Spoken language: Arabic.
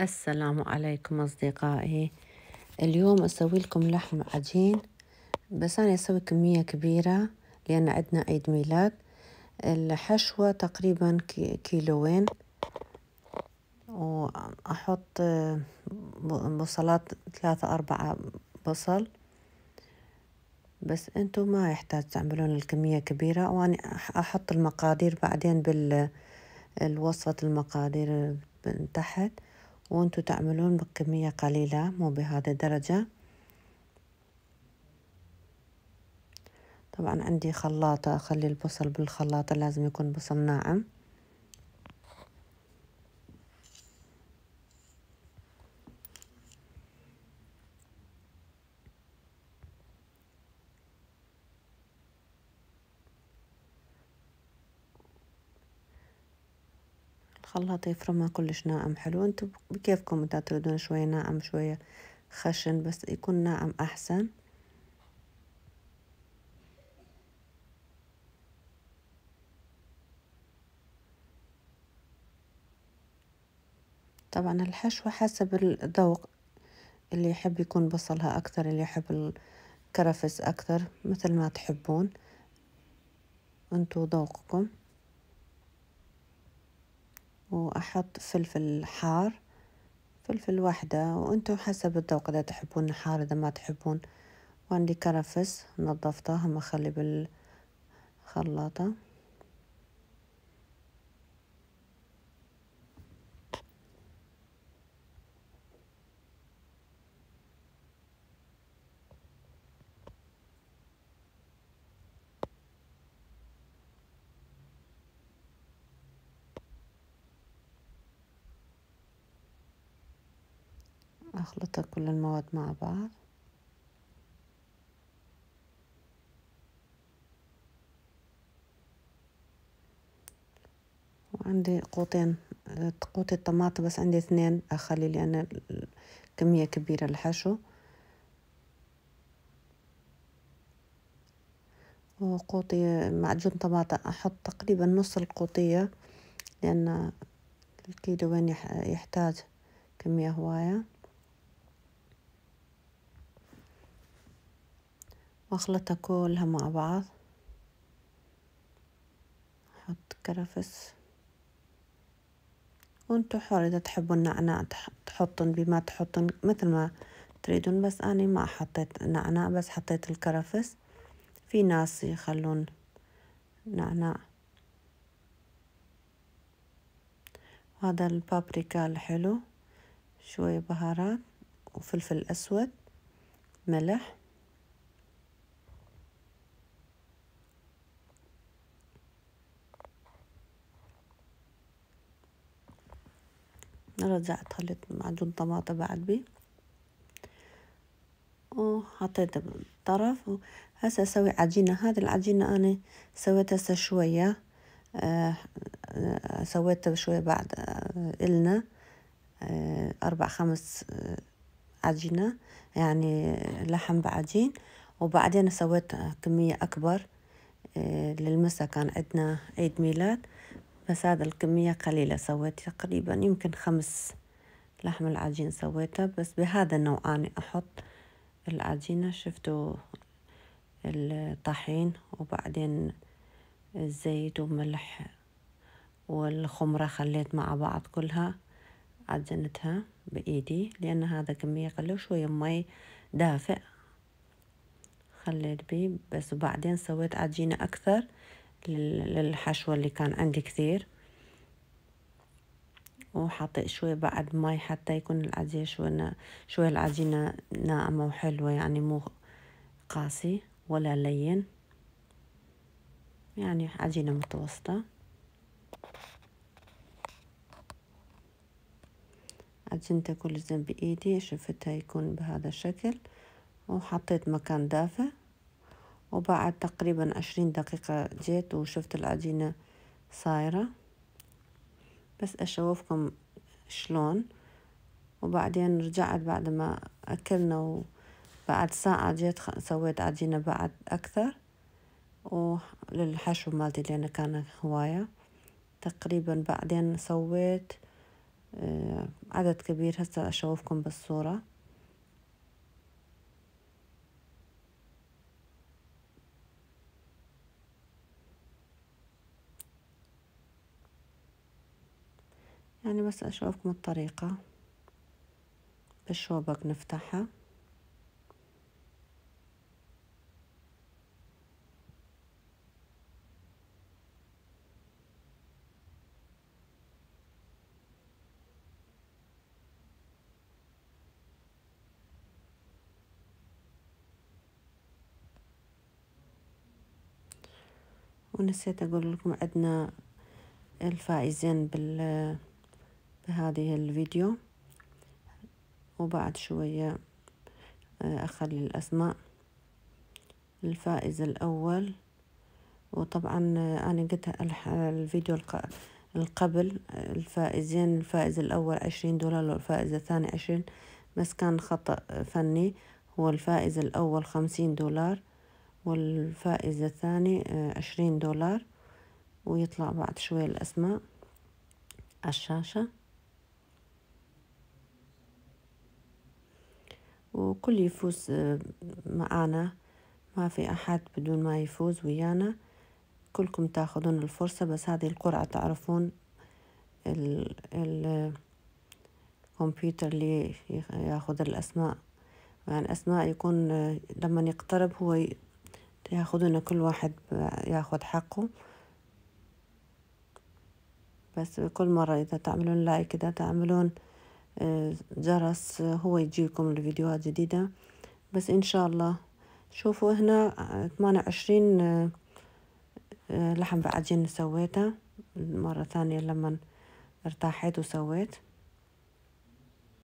السلام عليكم أصدقائي اليوم أسوي لكم لحم عجين بس أنا أسوي كمية كبيرة لأن عندنا عيد ميلاد الحشوة تقريبا كيلوين وأحط بصلات ثلاثة أربعة بصل بس انتو ما يحتاج تعملون الكمية كبيرة وأنا أحط المقادير بعدين بالوصفة المقادير من تحت وانتو تعملون بكمية قليلة مو بهذه الدرجة طبعا عندي خلاطة أخلي البصل بالخلاطة لازم يكون بصل ناعم تخلطي يفرمها كلش ناعم حلو انتو بكيفكم انت تريدون شوية ناعم شوية خشن بس يكون ناعم احسن طبعا الحشوة حسب الذوق اللي يحب يكون بصلها أكثر اللي يحب الكرفس أكثر مثل ما تحبون انتو ذوقكم وأحط فلفل حار فلفل وحدة وأنتم حسب الذوق إذا تحبون حار إذا ما تحبون وعندي كرفس نظفتها هم أخلي بالخلاطة أخلط كل المواد مع بعض وعندي قوطين قوطي الطماطم بس عندي اثنين أخلي لأن كمية كبيرة الحشو وقوطي معجون طماطم أحط تقريبا نص القوطية لأن الكيلو وين يحتاج كمية هواية واخلطها كلها مع بعض احط كرفس وانتو حر اذا تحبوا النعناع تحطن بما تحطن مثل ما تريدون بس اني ما حطيت نعناع بس حطيت الكرفس في ناس يخلون نعناع هذا البابريكا الحلو شوية بهارات وفلفل أسود ملح رجعت خليت معجون طماطم بعد بي وحطيت بالطرف هسه اسوي عجينه هذه العجينه انا سويتها هسه شويه آه, آه، سويتها شويه بعد آه إلنا آه اربع خمس آه، عجينه يعني لحم بعجين وبعدين سويت كميه اكبر آه، للمسا كان عندنا عيد ميلاد بس هذا الكمية قليلة سويت تقريبا يمكن خمس لحم العجين سويتها بس بهذا النوع أنا أحط العجينة شفتوا الطحين وبعدين الزيت وملح والخمرة خليت مع بعض كلها عجنتها بإيدي لأن هذا كمية قليلة وشوية مي دافئ خليت بيه بس وبعدين سويت عجينة أكثر للحشوة اللي كان عندي كثير وحطيت شوي بعد ماي حتى يكون العجينة شوي شوي العجينة ناعمة وحلوة يعني مو قاسي ولا لين يعني عجينة متوسطة عجنتها كل زين بإيدي شفتها يكون بهذا الشكل وحطيت مكان دافئ وبعد تقريبا عشرين دقيقة جيت وشفت العجينة صايرة بس أشوفكم شلون وبعدين رجعت بعد ما أكلنا وبعد ساعة جيت سويت عجينة بعد أكثر وللحشو مالتي لأن كان هواية تقريبا بعدين سويت آه، عدد كبير هسه أشوفكم بالصورة يعني بس أشوفكم الطريقة بالشوبك نفتحها ونسيت أقول لكم عندنا الفائزين بال هذه الفيديو وبعد شوية آه، أخلي الأسماء الفائز الأول وطبعا آه، أنا قلت الفيديو القبل آه، الفائزين الفائز الأول عشرين دولار والفائز الثاني عشرين بس كان خطأ فني هو الفائز الأول خمسين دولار والفائز الثاني عشرين دولار ويطلع بعد شوية الأسماء الشاشة وكل يفوز آه، معانا ما في أحد بدون ما يفوز ويانا كلكم تاخذون الفرصة بس هذه القرعة تعرفون ال ال الكمبيوتر اللي ياخذ الأسماء يعني أسماء يكون آه، لما يقترب هو ياخذون كل واحد ياخذ حقه بس كل مرة إذا تعملون لايك إذا تعملون آه، جرس آه، هو يجيكم الفيديوهات جديدة بس إن شاء الله شوفوا هنا آه، ثمانية وعشرين لحم بعجين سويته مرة ثانية لما ارتاحت وسويت